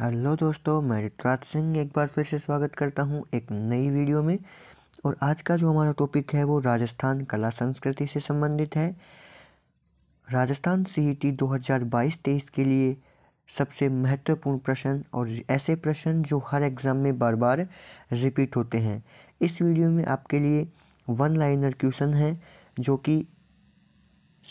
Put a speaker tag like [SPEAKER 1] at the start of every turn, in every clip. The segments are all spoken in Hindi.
[SPEAKER 1] हेलो दोस्तों मैं ऋतराज सिंह एक बार फिर से स्वागत करता हूं एक नई वीडियो में और आज का जो हमारा टॉपिक है वो राजस्थान कला संस्कृति से संबंधित है राजस्थान सी ई टी दो हज़ार बाईस तेईस के लिए सबसे महत्वपूर्ण प्रश्न और ऐसे प्रश्न जो हर एग्ज़ाम में बार बार रिपीट होते हैं इस वीडियो में आपके लिए वन लाइनर क्वेश्चन है जो कि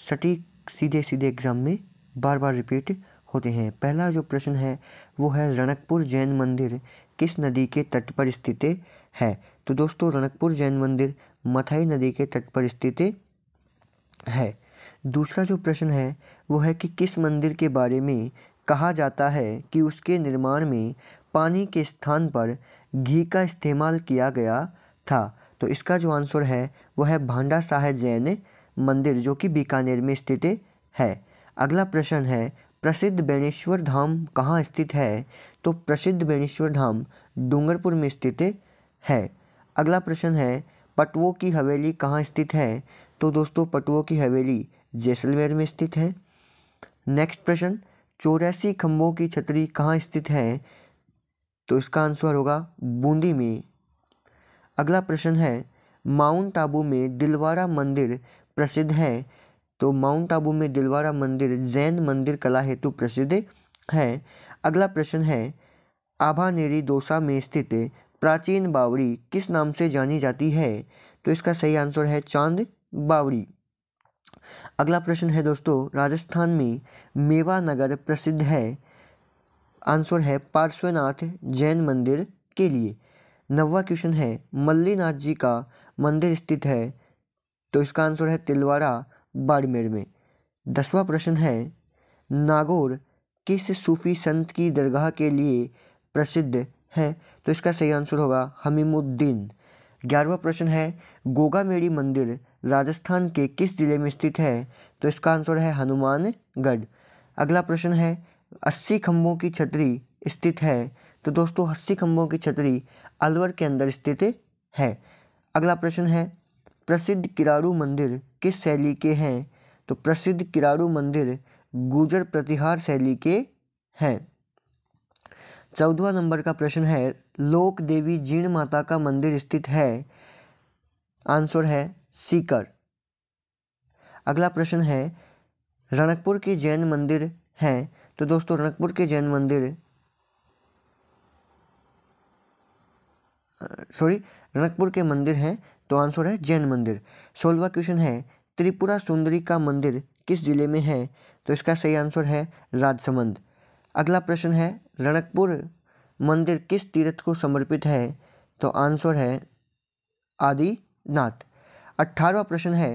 [SPEAKER 1] सटीक सीधे सीधे एग्ज़ाम में बार बार रिपीट होते हैं पहला जो प्रश्न है वो है रणकपुर जैन मंदिर किस नदी के तट पर स्थित है तो दोस्तों रणकपुर जैन मंदिर मथाई नदी के तट पर स्थित है दूसरा जो प्रश्न है वो है कि किस मंदिर के बारे में कहा जाता है कि उसके निर्माण में पानी के स्थान पर घी का इस्तेमाल किया गया था तो इसका जो आंसर है वह है भांडा साहेब जैन मंदिर जो कि बीकानेर में स्थित है अगला प्रश्न है प्रसिद्ध बेणेश्वर धाम कहाँ स्थित है तो प्रसिद्ध बेणेश्वर धाम डूंगरपुर में स्थित है अगला प्रश्न है पटवों की हवेली कहाँ स्थित है तो दोस्तों पटवों की हवेली जैसलमेर में स्थित है नेक्स्ट प्रश्न चौरासी खम्भों की छतरी कहाँ स्थित है तो इसका आंसर होगा बूंदी में अगला प्रश्न है माउंट आबू में दिलवारा मंदिर प्रसिद्ध है तो माउंट आबू में दिलवारा मंदिर जैन मंदिर कला हेतु प्रसिद्ध है अगला प्रश्न है आभानेरी दोसा में स्थित प्राचीन बावड़ी किस नाम से जानी जाती है तो इसका सही आंसर है चांद बावड़ी अगला प्रश्न है दोस्तों राजस्थान में मेवा नगर प्रसिद्ध है आंसर है पार्श्वनाथ जैन मंदिर के लिए नवा क्वेश्चन है मल्लीनाथ जी का मंदिर स्थित है तो इसका आंसर है तिलवाड़ा बाड़मेर में दसवां प्रश्न है नागौर किस सूफी संत की दरगाह के लिए प्रसिद्ध है तो इसका सही आंसर होगा हमीमुद्दीन ग्यारहवा प्रश्न है गोगा मेड़ी मंदिर राजस्थान के किस जिले में स्थित है तो इसका आंसर है हनुमानगढ़ अगला प्रश्न है अस्सी खम्भों की छतरी स्थित है तो दोस्तों अस्सी खम्भों की छतरी अलवर के अंदर स्थित है अगला प्रश्न है प्रसिद्ध किरारू मंदिर किस शैली के हैं तो प्रसिद्ध किराड़ू मंदिर गुजर प्रतिहार शैली के हैं चौदवा नंबर का प्रश्न है लोक देवी जीर्ण माता का मंदिर स्थित है आंसर है सीकर अगला प्रश्न है रणकपुर के जैन मंदिर हैं तो दोस्तों रणकपुर के जैन मंदिर सॉरी रणकपुर के मंदिर हैं तो आंसर है जैन मंदिर सोलवा क्वेश्चन है त्रिपुरा सुंदरी का मंदिर किस जिले में है तो इसका सही आंसर है राजसमंद अगला प्रश्न है रणकपुर मंदिर किस तीर्थ को समर्पित है तो आंसर है आदिनाथ अट्ठारवा प्रश्न है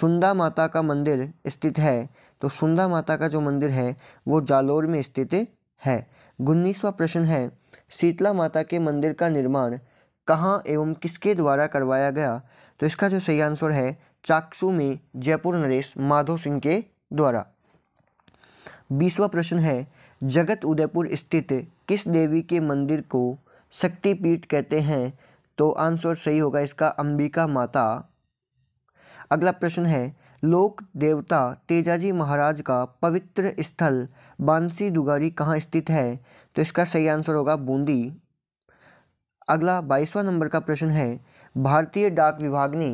[SPEAKER 1] सुंदा माता का मंदिर स्थित है तो सुंदा माता का जो मंदिर है वो जालोर में स्थित है उन्नीसवा प्रश्न है शीतला माता के मंदिर का निर्माण कहाँ एवं किसके द्वारा करवाया गया तो इसका जो सही आंसर है चाकसू में जयपुर नरेश माधो सिंह के द्वारा बीसवा प्रश्न है जगत उदयपुर स्थित किस देवी के मंदिर को शक्तिपीठ कहते हैं तो आंसर सही होगा इसका अंबिका माता अगला प्रश्न है लोक देवता तेजाजी महाराज का पवित्र स्थल बांसी दुगारी कहाँ स्थित है तो इसका सही आंसर होगा बूंदी अगला बाईसवां नंबर का प्रश्न है भारतीय डाक विभाग ने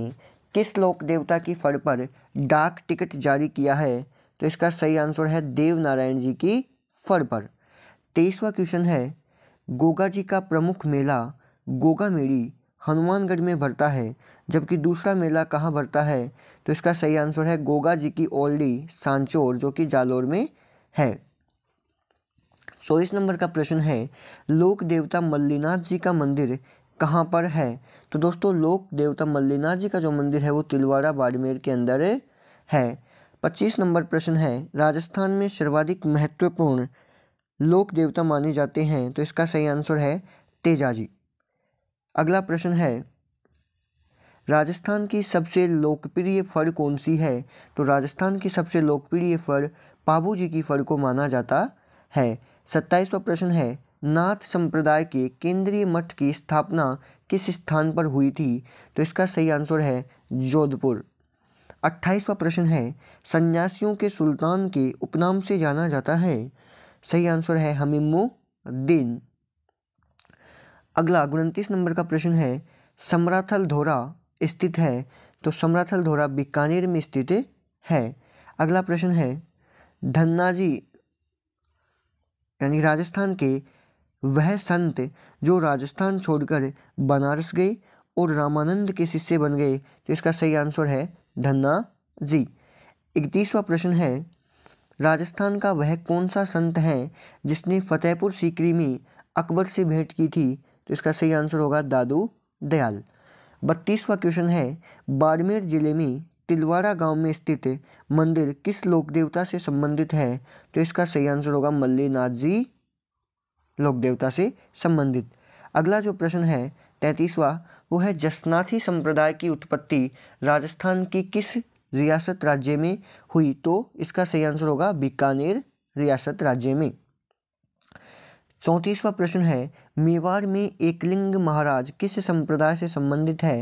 [SPEAKER 1] किस लोक देवता की फड़ पर डाक टिकट जारी किया है तो इसका सही आंसर है देव नारायण जी की फड़ पर तेईसवा क्वेश्चन है गोगा जी का प्रमुख मेला गोगा मेड़ी हनुमानगढ़ में भरता है जबकि दूसरा मेला कहाँ भरता है तो इसका सही आंसर है गोगा जी की ओल्डी सांचोर जो कि जालोर में है चौबीस नंबर का प्रश्न है लोक देवता मल्लीनाथ जी का मंदिर कहाँ पर है तो दोस्तों लोक देवता मल्लीनाथ जी का जो मंदिर है वो तिलवाड़ा बाड़मेर के अंदर है पच्चीस नंबर प्रश्न है राजस्थान में सर्वाधिक महत्वपूर्ण लोक देवता माने जाते हैं तो इसका सही आंसर है तेजाजी अगला प्रश्न है राजस्थान की सबसे लोकप्रिय फल कौन सी है तो राजस्थान की सबसे लोकप्रिय फल पाबू जी की फल को माना जाता है सत्ताईसवा प्रश्न है नाथ संप्रदाय के केंद्रीय मठ की स्थापना किस स्थान पर हुई थी तो इसका सही आंसर है जोधपुर अट्ठाईसवा प्रश्न है सन्यासियों के सुल्तान के उपनाम से जाना जाता है सही आंसर है दिन अगला उनतीस नंबर का प्रश्न है सम्राथल धोरा स्थित है तो सम्राथल धोरा बीकानेर में स्थित है अगला प्रश्न है धन्नाजी यानी राजस्थान के वह संत जो राजस्थान छोड़कर बनारस गए और रामानंद के शिष्य बन गए तो इसका सही आंसर है धन्ना जी इकतीसवा प्रश्न है राजस्थान का वह कौन सा संत है जिसने फतेहपुर सीकरी में अकबर से भेंट की थी तो इसका सही आंसर होगा दादू दयाल बत्तीसवा क्वेश्चन है बाड़मेर जिले में तिलवाड़ा गांव में स्थित मंदिर किस लोक देवता से संबंधित है तो इसका सही आंसर होगा मल्लीनाथ जी लोक देवता से संबंधित अगला जो प्रश्न है तैंतीसवा वो है जसनाथी संप्रदाय की उत्पत्ति राजस्थान की किस रियासत राज्य में हुई तो इसका सही आंसर होगा बीकानेर रियासत राज्य में चौंतीसवा प्रश्न है मेवाड़ में एकलिंग महाराज किस संप्रदाय से संबंधित है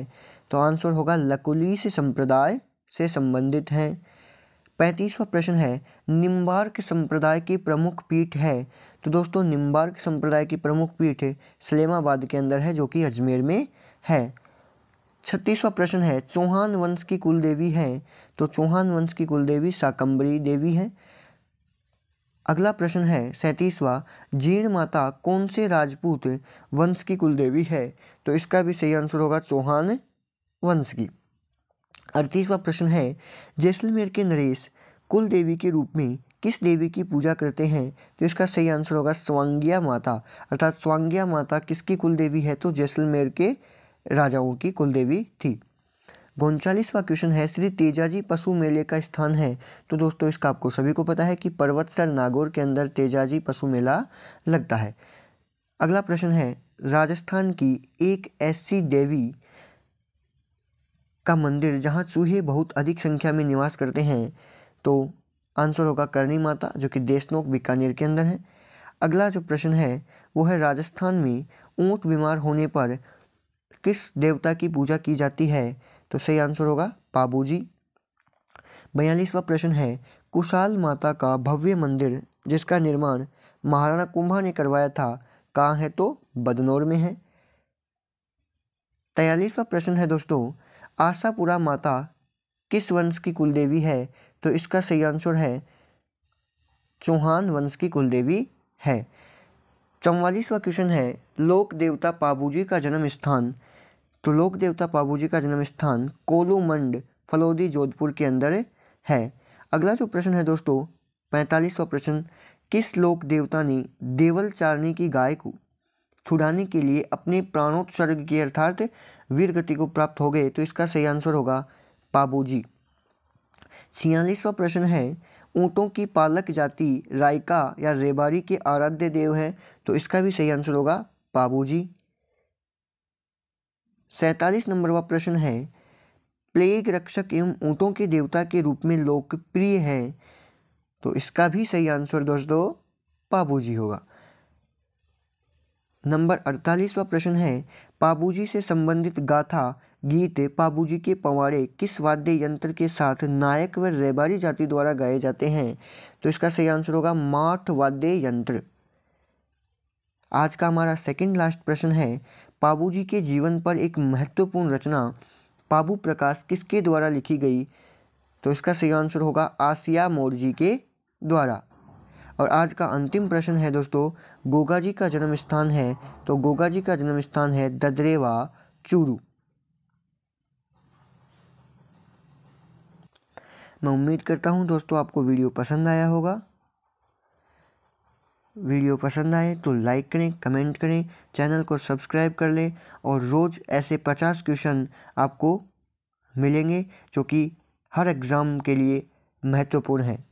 [SPEAKER 1] तो आंसर होगा लकुली से संप्रदाय से संबंधित हैं पैंतीसवा प्रश्न है निम्बार्क संप्रदाय की प्रमुख पीठ है तो दोस्तों निम्बार्क संप्रदाय की प्रमुख पीठ सलेमाबाद के अंदर है जो कि अजमेर में है छत्तीसवा प्रश्न है चौहान वंश की कुल देवी है तो चौहान वंश की कुल देवी साकंबरी देवी है अगला प्रश्न है सैंतीसवा जीर्ण माता कौन से राजपूत वंश की कुल देवी है तो इसका भी सही आंसर होगा चौहान वंश की अड़तीसवा प्रश्न है जैसलमेर के नरेश कुल देवी के रूप में किस देवी की पूजा करते हैं तो इसका सही आंसर होगा स्वांगिया माता अर्थात स्वांगिया माता किसकी कुल देवी है तो जैसलमेर के राजाओं की कुल देवी थी उनचालीसवा क्वेश्चन है श्री तेजाजी पशु मेले का स्थान है तो दोस्तों इसका आपको सभी को पता है कि पर्वतसर नागौर के अंदर तेजाजी पशु मेला लगता है अगला प्रश्न है राजस्थान की एक ऐसी देवी का मंदिर जहाँ चूहे बहुत अधिक संख्या में निवास करते हैं तो आंसर होगा करणी माता जो कि देशनोक बीकानेर के अंदर है अगला जो प्रश्न है वो है राजस्थान में ऊँट बीमार होने पर किस देवता की पूजा की जाती है तो सही आंसर होगा बाबूजी बयालीसवा प्रश्न है कुशाल माता का भव्य मंदिर जिसका निर्माण महाराणा कुंभा ने करवाया था कहाँ है तो बदनौर में है तयालीसवा प्रश्न है दोस्तों आशापुरा माता किस वंश की कुलदेवी है तो इसका सही आंसर है चौहान वंश की कुलदेवी है चौवालीसवा क्वेश्चन है लोक देवता पाबूजी का जन्म स्थान तो लोक देवता पाबूजी का जन्म स्थान कोलूमंड फलोदी जोधपुर के अंदर है अगला जो प्रश्न है दोस्तों पैंतालीसवा प्रश्न किस लोक देवता ने देवल चारणी की गाय को छुड़ाने के लिए अपने प्राणोत्सर्ग की अर्थात वीर गति को प्राप्त हो गए तो इसका सही आंसर होगा जी छियालीसवा प्रश्न है ऊँटों की पालक जाति रायका या रेबारी के आराध्य देव हैं तो इसका भी सही आंसर होगा सैतालीस नंबर नंबरवा प्रश्न है प्लेग रक्षक एवं ऊँटों के देवता के रूप में लोकप्रिय हैं तो इसका भी सही आंसर दोस्तों जी होगा नंबर अड़तालीसवा प्रश्न है पाबूजी से संबंधित गाथा गीत पाबूजी के पवाड़े किस वाद्य यंत्र के साथ नायक व रेबारी जाति द्वारा गाए जाते हैं तो इसका सही आंसर होगा माठ वाद्य यंत्र आज का हमारा सेकंड लास्ट प्रश्न है बाबूजी के जीवन पर एक महत्वपूर्ण रचना पाबू प्रकाश किसके द्वारा लिखी गई तो इसका सही आंसर होगा आसिया मोरजी के द्वारा और आज का अंतिम प्रश्न है दोस्तों गोगा जी का जन्म स्थान है तो गोगा जी का जन्म स्थान है ददरेवा चूरू मैं उम्मीद करता हूं दोस्तों आपको वीडियो पसंद आया होगा वीडियो पसंद आए तो लाइक करें कमेंट करें चैनल को सब्सक्राइब कर लें और रोज़ ऐसे पचास क्वेश्चन आपको मिलेंगे जो कि हर एग्ज़ाम के लिए महत्वपूर्ण है